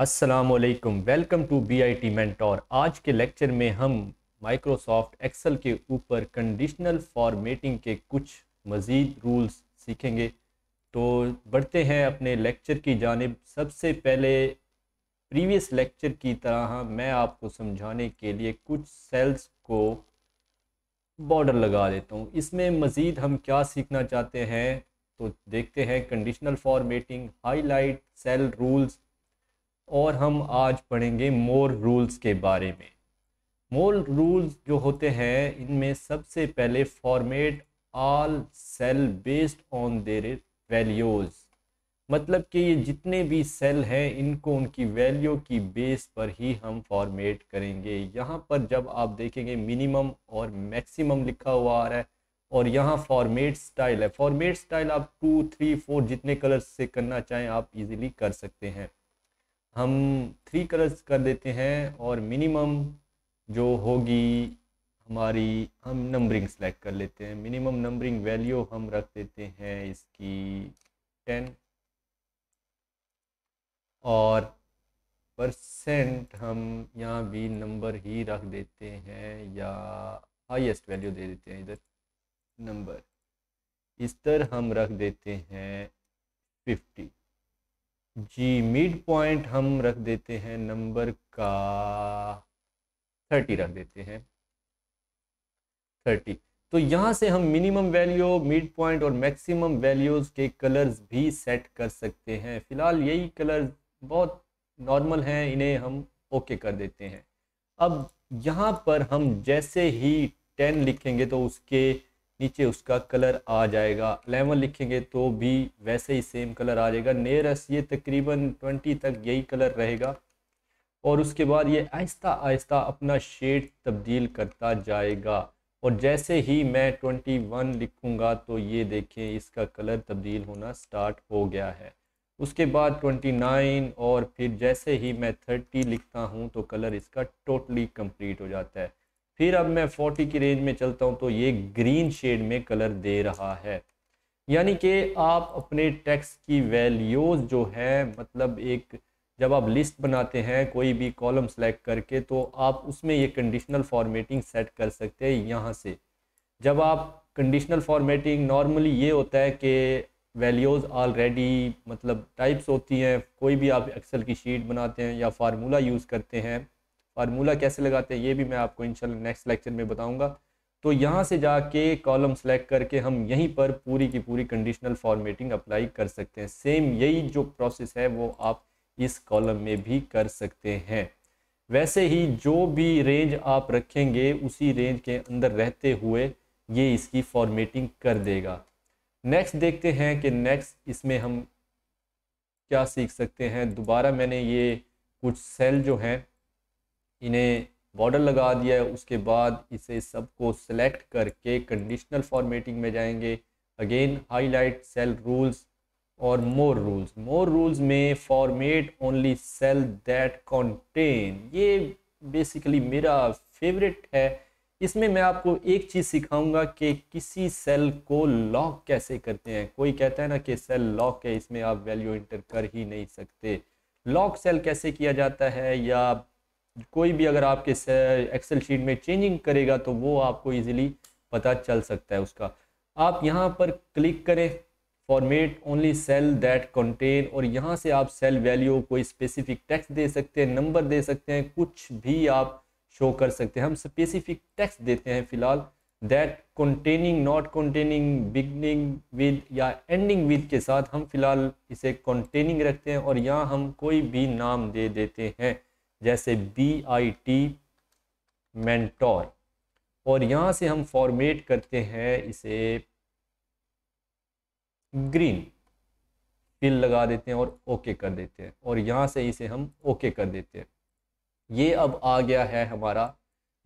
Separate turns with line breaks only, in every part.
असलकम welcome to B I T mentor आज के लेक्चर में हम माइक्रोसॉफ्ट एक्सेल के ऊपर कंडीशनल फॉर्मेटिंग के कुछ मज़ीद रूल्स सीखेंगे तो बढ़ते हैं अपने लेक्चर की जानब सबसे पहले प्रीवियस लेक्चर की तरह मैं आपको समझाने के लिए कुछ सेल्स को बॉर्डर लगा देता हूँ इसमें मज़ीद हम क्या सीखना चाहते हैं तो देखते हैं conditional formatting highlight cell rules और हम आज पढ़ेंगे मोर रूल्स के बारे में मोर रूल्स जो होते हैं इनमें सबसे पहले format all cell based on their values मतलब कि ये जितने भी सेल हैं इनको उनकी वैल्यू की बेस पर ही हम फॉर्मेट करेंगे यहाँ पर जब आप देखेंगे मिनिमम और मैक्सिमम लिखा हुआ आ रहा है और यहाँ फॉर्मेट स्टाइल है फॉर्मेट स्टाइल आप टू थ्री फोर जितने कलर से करना चाहें आप इजीली कर सकते हैं हम थ्री कलर्स कर देते हैं और मिनिमम जो होगी हमारी हम नंबरिंग सेलेक्ट कर लेते हैं मिनिमम नंबरिंग वैल्यू हम रख देते हैं इसकी टेन और परसेंट हम यहाँ भी नंबर ही रख देते हैं या हाईएस्ट वैल्यू दे देते हैं इधर नंबर इस तरह हम रख देते हैं फिफ्टी जी मिड पॉइंट हम रख देते हैं नंबर का थर्टी रख देते हैं थर्टी तो यहाँ से हम मिनिमम वैल्यू मिड पॉइंट और मैक्सिमम वैल्यूज़ के कलर्स भी सेट कर सकते हैं फ़िलहाल यही कलर्स बहुत नॉर्मल हैं इन्हें हम ओके okay कर देते हैं अब यहाँ पर हम जैसे ही टेन लिखेंगे तो उसके नीचे उसका कलर आ जाएगा अलेवन लिखेंगे तो भी वैसे ही सेम कलर आ जाएगा नेरस ये तकरीबन ट्वेंटी तक यही कलर रहेगा और उसके बाद ये आहिस्ता आहिस्ता अपना शेड तब्दील करता जाएगा और जैसे ही मैं ट्वेंटी वन लिखूँगा तो ये देखें इसका कलर तब्दील होना स्टार्ट हो गया है उसके बाद ट्वेंटी नाइन और फिर जैसे ही मैं थर्टी लिखता हूँ तो कलर इसका टोटली कंप्लीट हो जाता है फिर अब मैं 40 की रेंज में चलता हूँ तो ये ग्रीन शेड में कलर दे रहा है यानी कि आप अपने टैक्स की वैल्यूज़ जो है मतलब एक जब आप लिस्ट बनाते हैं कोई भी कॉलम सेलेक्ट करके तो आप उसमें ये कंडीशनल फॉर्मेटिंग सेट कर सकते हैं यहाँ से जब आप कंडीशनल फॉर्मेटिंग नॉर्मली ये होता है कि वैल्यूज़ ऑलरेडी मतलब टाइप्स होती हैं कोई भी आप एक्सेल की शीट बनाते हैं या फार्मूला यूज़ करते हैं फार्मूला कैसे लगाते हैं ये भी मैं आपको इनशाला नेक्स्ट लेक्चर में बताऊंगा तो यहाँ से जाके कॉलम सेलेक्ट करके हम यहीं पर पूरी की पूरी कंडीशनल फॉर्मेटिंग अप्लाई कर सकते हैं सेम यही जो प्रोसेस है वो आप इस कॉलम में भी कर सकते हैं वैसे ही जो भी रेंज आप रखेंगे उसी रेंज के अंदर रहते हुए ये इसकी फॉर्मेटिंग कर देगा नेक्स्ट देखते हैं कि नेक्स्ट इसमें हम क्या सीख सकते हैं दोबारा मैंने ये कुछ सेल जो हैं इन्हें बॉर्डर लगा दिया है उसके बाद इसे सबको सेलेक्ट करके कंडीशनल फॉर्मेटिंग में जाएंगे अगेन हाईलाइट सेल रूल्स और मोर रूल्स मोर रूल्स में format only cell that contain ये बेसिकली मेरा फेवरेट है इसमें मैं आपको एक चीज़ सिखाऊंगा कि किसी सेल को लॉक कैसे करते हैं कोई कहता है ना कि सेल लॉक है इसमें आप वैल्यू इंटर कर ही नहीं सकते लॉक सेल कैसे किया जाता है या कोई भी अगर आपके एक्सेल शीट में चेंजिंग करेगा तो वो आपको इजीली पता चल सकता है उसका आप यहाँ पर क्लिक करें format only cell that contain और यहाँ से आप सेल वैल्यू कोई स्पेसिफिक टैक्स दे सकते हैं नंबर दे सकते हैं कुछ भी आप शो कर सकते हैं हम स्पेसिफिक टैक्स देते हैं फिलहाल that containing not containing beginning with या एंडिंग विद के साथ हम फिलहाल इसे कंटेनिंग रखते हैं और यहाँ हम कोई भी नाम दे देते हैं जैसे बी आई टी मैंटोर और यहाँ से हम फॉर्मेट करते हैं इसे ग्रीन फिल लगा देते हैं और ओके कर देते हैं और यहाँ से इसे हम ओके कर देते हैं ये अब आ गया है हमारा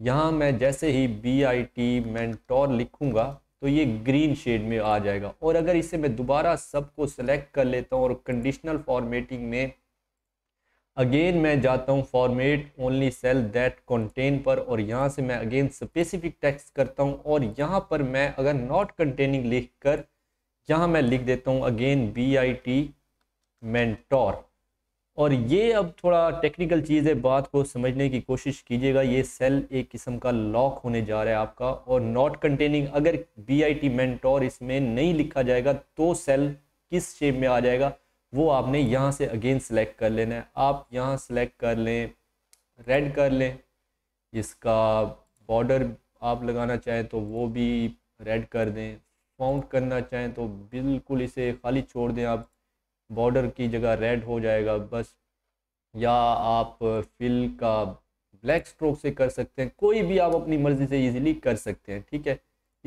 यहाँ मैं जैसे ही बी आई टी मैंटोर लिखूँगा तो ये ग्रीन शेड में आ जाएगा और अगर इसे मैं दोबारा सबको सेलेक्ट कर लेता हूँ और कंडीशनल फॉर्मेटिंग में अगेन मैं जाता हूँ format only cell that contain पर और यहाँ से मैं अगेन स्पेसिफिक टेक्स्ट करता हूँ और यहाँ पर मैं अगर नॉट कंटेनिंग लिख कर यहाँ मैं लिख देता हूँ again B I T mentor और ये अब थोड़ा टेक्निकल चीज़ है बात को समझने की कोशिश कीजिएगा ये सेल एक किस्म का लॉक होने जा रहा है आपका और नॉट कंटेनिंग अगर बी आई टी मैंटोर इसमें नहीं लिखा जाएगा तो सेल किस शेप में आ जाएगा वो आपने यहाँ से अगेन सेलेक्ट कर लेना है आप यहाँ सेलेक्ट कर लें रेड कर लें इसका बॉर्डर आप लगाना चाहें तो वो भी रेड कर दें फाउंट करना चाहें तो बिल्कुल इसे खाली छोड़ दें आप बॉर्डर की जगह रेड हो जाएगा बस या आप फिल का ब्लैक स्ट्रोक से कर सकते हैं कोई भी आप अपनी मर्ज़ी से इजीली कर सकते हैं ठीक है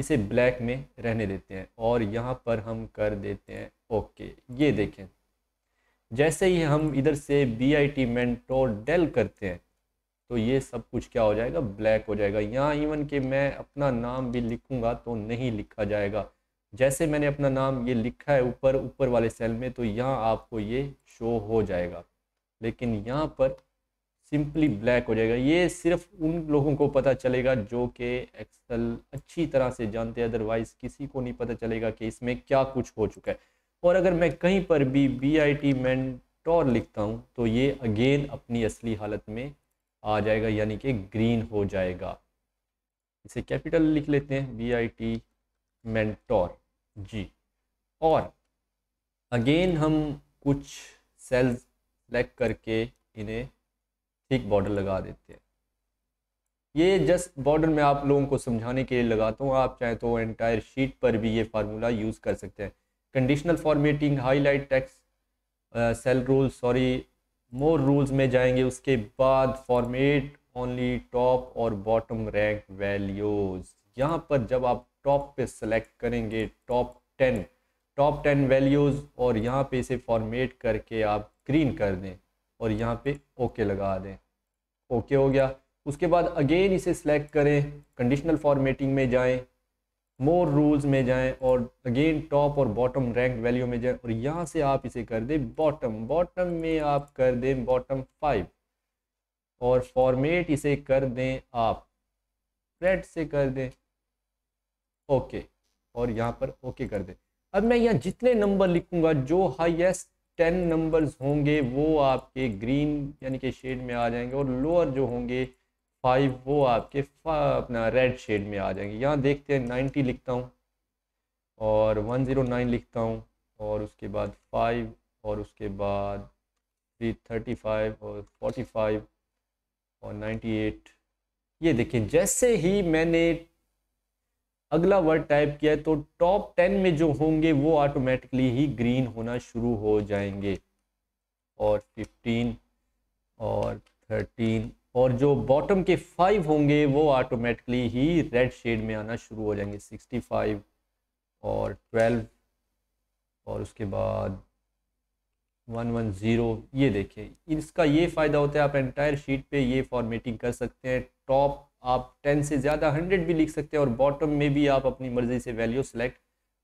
इसे ब्लैक में रहने देते हैं और यहाँ पर हम कर देते हैं ओके ये देखें जैसे ही हम इधर से बी आई टी मेंटो डेल करते हैं तो ये सब कुछ क्या हो जाएगा ब्लैक हो जाएगा यहाँ इवन कि मैं अपना नाम भी लिखूँगा तो नहीं लिखा जाएगा जैसे मैंने अपना नाम ये लिखा है ऊपर ऊपर वाले सेल में तो यहाँ आपको ये शो हो जाएगा लेकिन यहाँ पर सिंपली ब्लैक हो जाएगा ये सिर्फ उन लोगों को पता चलेगा जो कि एक्सेल अच्छी तरह से जानते हैं अदरवाइज़ किसी को नहीं पता चलेगा कि इसमें क्या कुछ हो चुका है और अगर मैं कहीं पर भी बी आई टी मैंटोर लिखता हूँ तो ये अगेन अपनी असली हालत में आ जाएगा यानी कि ग्रीन हो जाएगा इसे कैपिटल लिख लेते हैं बी आई टी मैंटोर जी और अगेन हम कुछ सेल्स सेलेक्ट करके इन्हें ठीक बॉर्डर लगा देते हैं ये जस्ट बॉर्डर में आप लोगों को समझाने के लिए लगाता हूँ आप चाहे तो एंटायर शीट पर भी ये फार्मूला यूज़ कर सकते हैं conditional formatting highlight text cell rule sorry more rules में जाएंगे उसके बाद फॉर्मेट ओनली टॉप और बॉटम रैंक वैल्यूज़ यहाँ पर जब आप टॉप पे सेलेक्ट करेंगे top ten top ten values और यहाँ पे इसे फॉर्मेट करके आप ग्रीन कर दें और यहाँ पे ओके लगा दें ओके हो गया उसके बाद अगेन इसे सेलेक्ट करें कंडीशनल फॉर्मेटिंग में जाएं मोर रूल्स में जाएं और अगेन टॉप और बॉटम रैंक वैल्यू में जाएं और यहाँ से आप इसे कर दें बॉटम बॉटम में आप कर दें बॉटम फाइव और फॉर्मेट इसे कर दें आप रेड से कर दें ओके और यहाँ पर ओके कर दें अब मैं यहाँ जितने नंबर लिखूंगा जो हाईएस्ट टेन नंबर्स होंगे वो आपके ग्रीन यानी कि शेड में आ जाएंगे और लोअर जो होंगे फाइव वो आपके अपना रेड शेड में आ जाएंगे यहाँ देखते हैं नाइन्टी लिखता हूँ और वन ज़ीरो नाइन लिखता हूँ और उसके बाद फाइव और उसके बाद थ्री थर्टी फाइव और फोर्टी फाइव और नाइन्टी एट ये देखिए जैसे ही मैंने अगला वर्ड टाइप किया है तो टॉप टेन में जो होंगे वो ऑटोमेटिकली ही ग्रीन होना शुरू हो जाएंगे और फिफ्टीन और थर्टीन और जो बॉटम के फाइव होंगे वो ऑटोमेटिकली ही रेड शेड में आना शुरू हो जाएंगे सिक्सटी फाइव और ट्वेल्व और उसके बाद वन वन ज़ीरो ये देखें इसका ये फ़ायदा होता है आप एंटायर शीट पे ये फॉर्मेटिंग कर सकते हैं टॉप आप टेन से ज़्यादा हंड्रेड भी लिख सकते हैं और बॉटम में भी आप अपनी मर्ज़ी से वैल्यू सेलेक्ट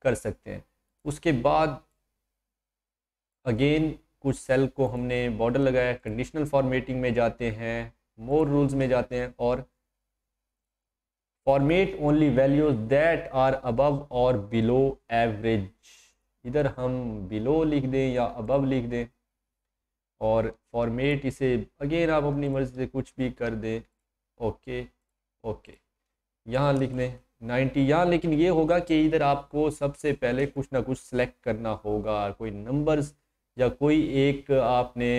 कर सकते हैं उसके बाद अगेन कुछ सेल को हमने बॉर्डर लगाया कंडीशनल फॉर्मेटिंग में जाते हैं मोर रूल्स में जाते हैं और format only values that are above और बिलो एवरेज इधर हम बिलो लिख दें या अबव लिख दें और फॉर्मेट इसे अगेन आप अपनी मर्ज़ी से कुछ भी कर दें ओके ओके यहाँ लिख दें नाइन्टी यहाँ लेकिन ये होगा कि इधर आपको सबसे पहले कुछ ना कुछ सेलेक्ट करना होगा कोई नंबर्स या कोई एक आपने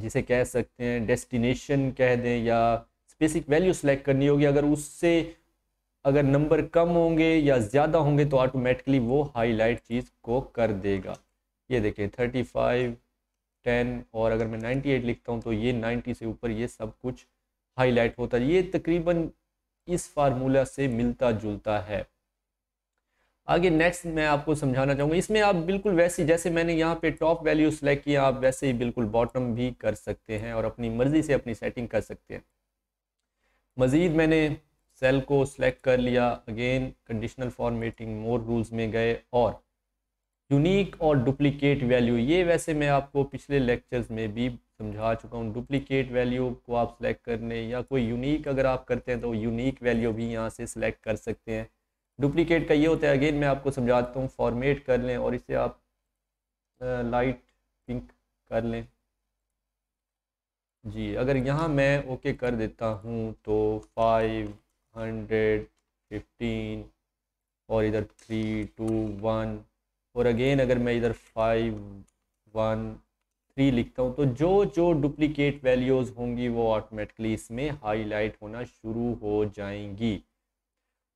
जिसे कह सकते हैं डेस्टिनेशन कह दें या स्पेसिक वैल्यू सेलेक्ट करनी होगी अगर उससे अगर नंबर कम होंगे या ज़्यादा होंगे तो ऑटोमेटिकली वो हाईलाइट चीज़ को कर देगा ये देखें थर्टी फाइव टेन और अगर मैं नाइन्टी एट लिखता हूँ तो ये नाइन्टी से ऊपर ये सब कुछ हाईलाइट होता है ये तकरीबन इस फार्मूला से मिलता जुलता है आगे नेक्स्ट मैं आपको समझाना चाहूँगा इसमें आप बिल्कुल वैसे जैसे मैंने यहाँ पे टॉप वैल्यू सेलेक्ट किया आप वैसे ही बिल्कुल बॉटम भी कर सकते हैं और अपनी मर्ज़ी से अपनी सेटिंग कर सकते हैं मज़ीद मैंने सेल को सेलेक्ट कर लिया again conditional formatting more rules में गए और यूनिक और डुप्लीकेट वैल्यू ये वैसे मैं आपको पिछले लेक्चर्स में भी समझा चुका हूँ डुप्लीकेट वैल्यू को आप सेलेक्ट करने या कोई यूनिक अगर आप करते हैं तो यूनिक वैल्यू भी यहाँ से सिलेक्ट कर सकते हैं डुप्लीकेट का ये होता है अगेन मैं आपको समझाता हूँ फॉर्मेट कर लें और इसे आप लाइट पिंक कर लें जी अगर यहाँ मैं ओके कर देता हूँ तो फाइव हंड्रेड फिफ्टीन और इधर थ्री टू वन और अगेन अगर मैं इधर फाइव वन थ्री लिखता हूँ तो जो जो डुप्लीकेट वैल्यूज़ होंगी वो ऑटोमेटिकली इसमें हाईलाइट होना शुरू हो जाएंगी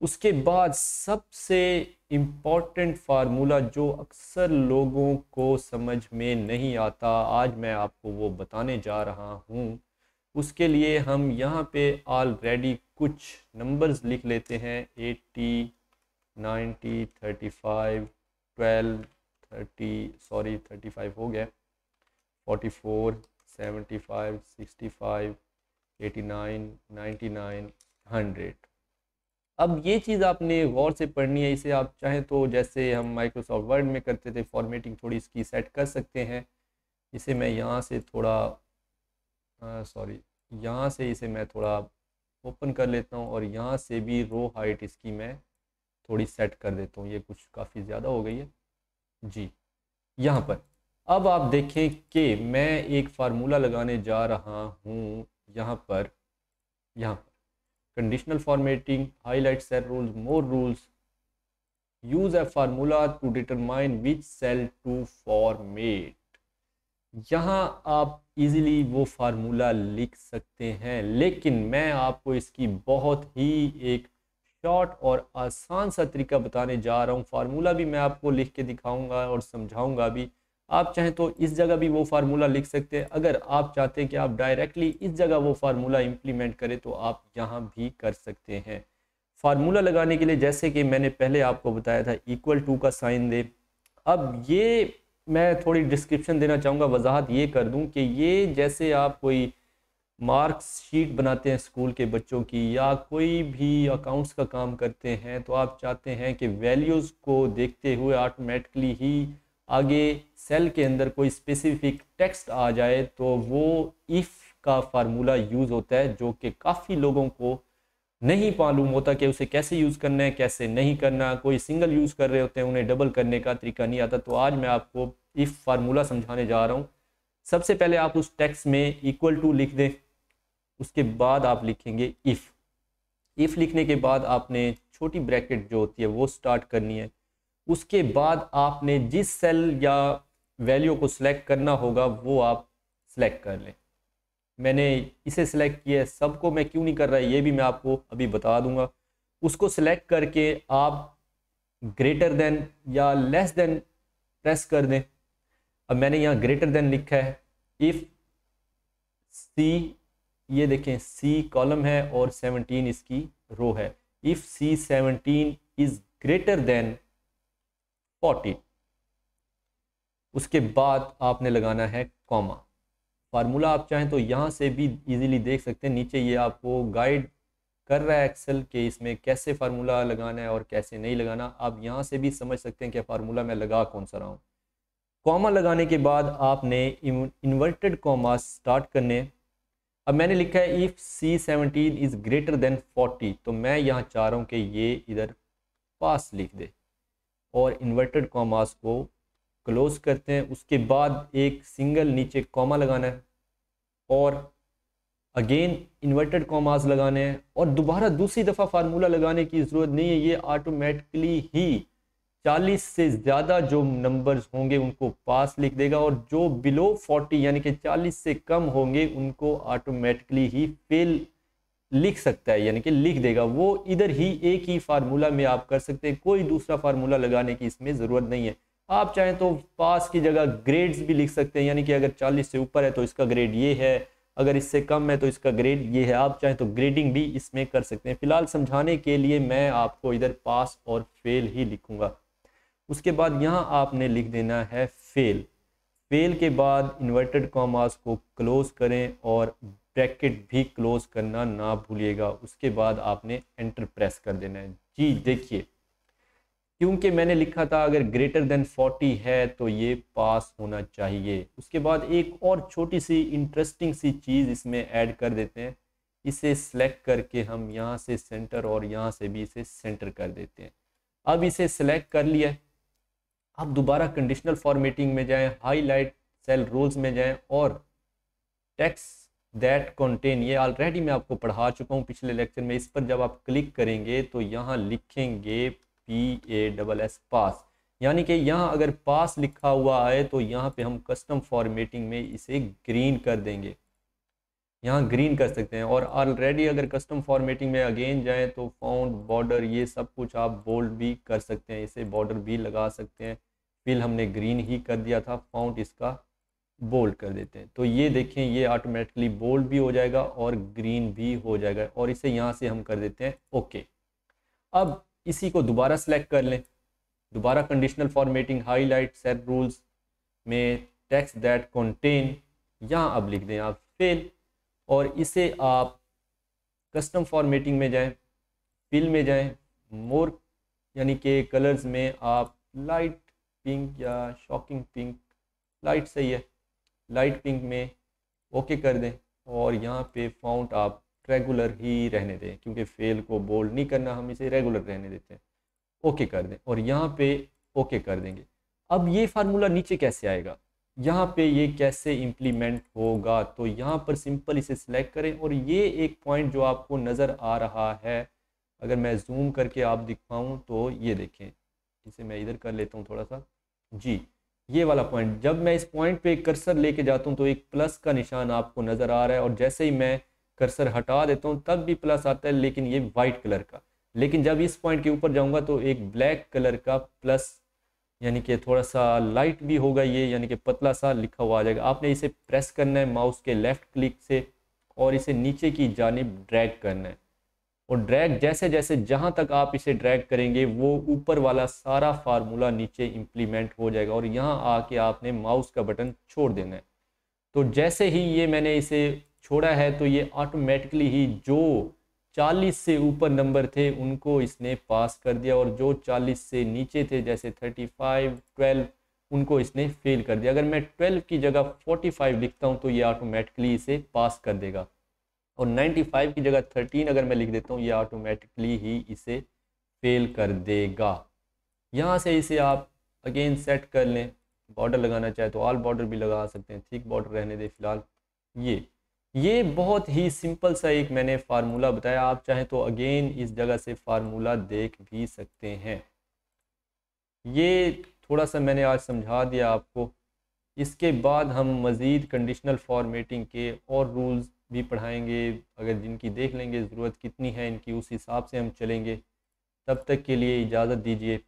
उसके बाद सबसे इम्पॉर्टेंट फार्मूला जो अक्सर लोगों को समझ में नहीं आता आज मैं आपको वो बताने जा रहा हूँ उसके लिए हम यहाँ पे ऑलरेडी कुछ नंबर्स लिख लेते हैं eighty ninety thirty five twelve thirty sorry thirty five हो गया forty four seventy five sixty five eighty nine ninety nine hundred अब ये चीज़ आपने गौर से पढ़नी है इसे आप चाहें तो जैसे हम माइक्रोसॉफ्ट वर्ड में करते थे फॉर्मेटिंग थोड़ी इसकी सेट कर सकते हैं इसे मैं यहाँ से थोड़ा सॉरी यहाँ से इसे मैं थोड़ा ओपन कर लेता हूँ और यहाँ से भी रो हाइट इसकी मैं थोड़ी सेट कर देता हूँ ये कुछ काफ़ी ज़्यादा हो गई है जी यहाँ पर अब आप देखें कि मैं एक फार्मूला लगाने जा रहा हूँ यहाँ पर यहाँ conditional formatting, highlight cell rules, more rules. Use a formula to determine which cell to format. यहाँ आप इजीली वो फार्मूला लिख सकते हैं लेकिन मैं आपको इसकी बहुत ही एक शॉर्ट और आसान सा तरीका बताने जा रहा हूँ फार्मूला भी मैं आपको लिख के दिखाऊंगा और समझाऊंगा भी आप चाहें तो इस जगह भी वो फार्मूला लिख सकते हैं अगर आप चाहते हैं कि आप डायरेक्टली इस जगह वो फार्मूला इम्प्लीमेंट करें तो आप यहाँ भी कर सकते हैं फार्मूला लगाने के लिए जैसे कि मैंने पहले आपको बताया था इक्वल टू का साइन दे अब ये मैं थोड़ी डिस्क्रिप्शन देना चाहूँगा वजाहत ये कर दूँ कि ये जैसे आप कोई मार्क्स शीट बनाते हैं स्कूल के बच्चों की या कोई भी अकाउंट्स का काम करते हैं तो आप चाहते हैं कि वैल्यूज़ को देखते हुए ऑटोमेटिकली ही आगे सेल के अंदर कोई स्पेसिफिक टेक्स्ट आ जाए तो वो इफ़ का फार्मूला यूज़ होता है जो कि काफ़ी लोगों को नहीं मालूम होता कि उसे कैसे यूज़ करना है कैसे नहीं करना कोई सिंगल यूज़ कर रहे होते हैं उन्हें डबल करने का तरीका नहीं आता तो आज मैं आपको इफ़ फार्मूला समझाने जा रहा हूँ सबसे पहले आप उस टेक्स में इक्वल टू लिख दें उसके बाद आप लिखेंगे इफ़ इफ़ लिखने के बाद आपने छोटी ब्रैकेट जो होती है वो स्टार्ट करनी है उसके बाद आपने जिस सेल या वैल्यू को सिलेक्ट करना होगा वो आप सिलेक्ट कर लें मैंने इसे सिलेक्ट किया है सबको मैं क्यों नहीं कर रहा ये भी मैं आपको अभी बता दूंगा उसको सिलेक्ट करके आप ग्रेटर देन या लेस देन प्रेस कर दें अब मैंने यहाँ ग्रेटर देन लिखा है इफ़ सी ये देखें सी कॉलम है और 17 इसकी रो है if C 17 is greater than forty उसके बाद आपने लगाना है कॉमा फार्मूला आप चाहें तो यहाँ से भी इजीली देख सकते हैं नीचे ये आपको गाइड कर रहा है एक्सेल के इसमें कैसे फार्मूला लगाना है और कैसे नहीं लगाना आप यहाँ से भी समझ सकते हैं कि फार्मूला मैं लगा कौन सा रहा हूँ कॉमा लगाने के बाद आपने इन्वर्टेड कॉमा स्टार्ट करने अब मैंने लिखा है if C seventeen is greater than forty तो मैं यहाँ चाह रहा हूँ कि ये इधर पास लिख दे और इन्वर्टेड कॉमास को क्लोज करते हैं उसके बाद एक सिंगल नीचे कॉमा लगाना है और अगेन इन्वर्टेड कॉमास लगाने हैं और दोबारा दूसरी दफ़ा फार्मूला लगाने की ज़रूरत नहीं है ये ऑटोमेटिकली ही 40 से ज़्यादा जो नंबर्स होंगे उनको पास लिख देगा और जो बिलो 40 यानी कि 40 से कम होंगे उनको ऑटोमेटिकली ही फेल लिख सकता है यानी कि लिख देगा वो इधर ही एक ही फार्मूला में आप कर सकते हैं कोई दूसरा फार्मूला लगाने की इसमें ज़रूरत नहीं है आप चाहें तो पास की जगह ग्रेड्स भी लिख सकते हैं यानी कि अगर 40 से ऊपर है तो इसका ग्रेड ये है अगर इससे कम है तो इसका ग्रेड ये है आप चाहें तो ग्रेडिंग भी इसमें कर सकते हैं फिलहाल समझाने के लिए मैं आपको इधर पास और फेल ही लिखूँगा उसके बाद यहाँ आपने लिख देना है फेल फेल के बाद इन्वर्टेड कॉमास को क्लोज करें और ब्रैकेट भी क्लोज करना ना भूलिएगा उसके बाद आपने एंटर प्रेस कर देना है जी देखिए क्योंकि मैंने लिखा था अगर ग्रेटर देन 40 है तो ये पास होना चाहिए उसके बाद एक और छोटी सी इंटरेस्टिंग सी चीज़ इसमें ऐड कर देते हैं इसे सेलेक्ट करके हम यहाँ से सेंटर और यहाँ से भी इसे सेंटर कर देते हैं अब इसे सेलेक्ट कर लिया आप दोबारा कंडीशनल फॉर्मेटिंग में जाएं हाईलाइट सेल रोल्स में जाएं और टेक्स्ट दैट कॉन्टेन ये ऑलरेडी मैं आपको पढ़ा चुका हूँ पिछले लेक्चर में इस पर जब आप क्लिक करेंगे तो यहाँ लिखेंगे P A double S pass यानी कि यहाँ अगर पास लिखा हुआ है तो यहाँ पे हम कस्टम फॉर्मेटिंग में इसे ग्रीन कर देंगे यहाँ ग्रीन कर सकते हैं और ऑलरेडी अगर कस्टम फॉर्मेटिंग में अगेन जाए तो फाउंड बॉर्डर ये सब कुछ आप बोल्ड भी कर सकते हैं इसे बॉर्डर भी लगा सकते हैं फिल हमने ग्रीन ही कर दिया था फाउंड इसका बोल्ड कर देते हैं तो ये देखें ये ऑटोमेटिकली बोल्ड भी हो जाएगा और ग्रीन भी हो जाएगा और इसे यहाँ से हम कर देते हैं ओके अब इसी को दोबारा सेलेक्ट कर लें दोबारा conditional formatting highlight cell rules में टेक्स दैट कॉन्टेन यहाँ अब लिख दें आप फेल और इसे आप कस्टम फॉर्मेटिंग में जाएं फिल में जाएं मोर यानी कि कलर्स में आप लाइट पिंक या शॉकिंग पिंक लाइट सही है लाइट पिंक में ओके कर दें और यहाँ पे फाउंट आप रेगुलर ही रहने दें क्योंकि फेल को बोल्ड नहीं करना हम इसे रेगुलर रहने देते हैं ओके कर दें और यहाँ पे ओके कर देंगे अब ये फार्मूला नीचे कैसे आएगा यहाँ पे ये कैसे इम्प्लीमेंट होगा तो यहाँ पर सिंपल इसे सिलेक्ट करें और ये एक पॉइंट जो आपको नज़र आ रहा है अगर मैं जूम करके आप दिखाऊँ तो ये देखें इसे मैं इधर कर लेता हूँ थोड़ा सा जी ये वाला पॉइंट जब मैं इस पॉइंट पे कर्सर लेके जाता हूँ तो एक प्लस का निशान आपको नज़र आ रहा है और जैसे ही मैं कर्सर हटा देता हूँ तब भी प्लस आता है लेकिन ये वाइट कलर का लेकिन जब इस पॉइंट के ऊपर जाऊँगा तो एक ब्लैक कलर का प्लस यानी कि थोड़ा सा लाइट भी होगा ये यानी कि पतला सा लिखा हुआ आ जाएगा आपने इसे प्रेस करना है माउस के लेफ़्ट क्लिक से और इसे नीचे की जानब ड्रैग करना है और ड्रैग जैसे जैसे जहाँ तक आप इसे ड्रैग करेंगे वो ऊपर वाला सारा फार्मूला नीचे इम्प्लीमेंट हो जाएगा और यहाँ आके आपने माउस का बटन छोड़ देना है तो जैसे ही ये मैंने इसे छोड़ा है तो ये ऑटोमेटिकली ही जो 40 से ऊपर नंबर थे उनको इसने पास कर दिया और जो 40 से नीचे थे जैसे 35, 12 उनको इसने फेल कर दिया अगर मैं 12 की जगह 45 लिखता हूँ तो ये ऑटोमेटिकली इसे पास कर देगा और 95 की जगह 13 अगर मैं लिख देता हूँ ये ऑटोमेटिकली ही इसे फेल कर देगा यहाँ से इसे आप अगेन सेट कर लें बॉर्डर लगाना चाहे तो ऑल बॉर्डर भी लगा सकते हैं थिक बॉर्डर रहने दें फिलहाल ये ये बहुत ही सिंपल सा एक मैंने फार्मूला बताया आप चाहें तो अगेन इस जगह से फार्मूला देख भी सकते हैं ये थोड़ा सा मैंने आज समझा दिया आपको इसके बाद हम मज़ीद कंडीशनल फॉर्मेटिंग के और रूल्स भी पढ़ाएंगे अगर जिनकी देख लेंगे ज़रूरत कितनी है इनकी उस हिसाब से हम चलेंगे तब तक के लिए इजाज़त दीजिए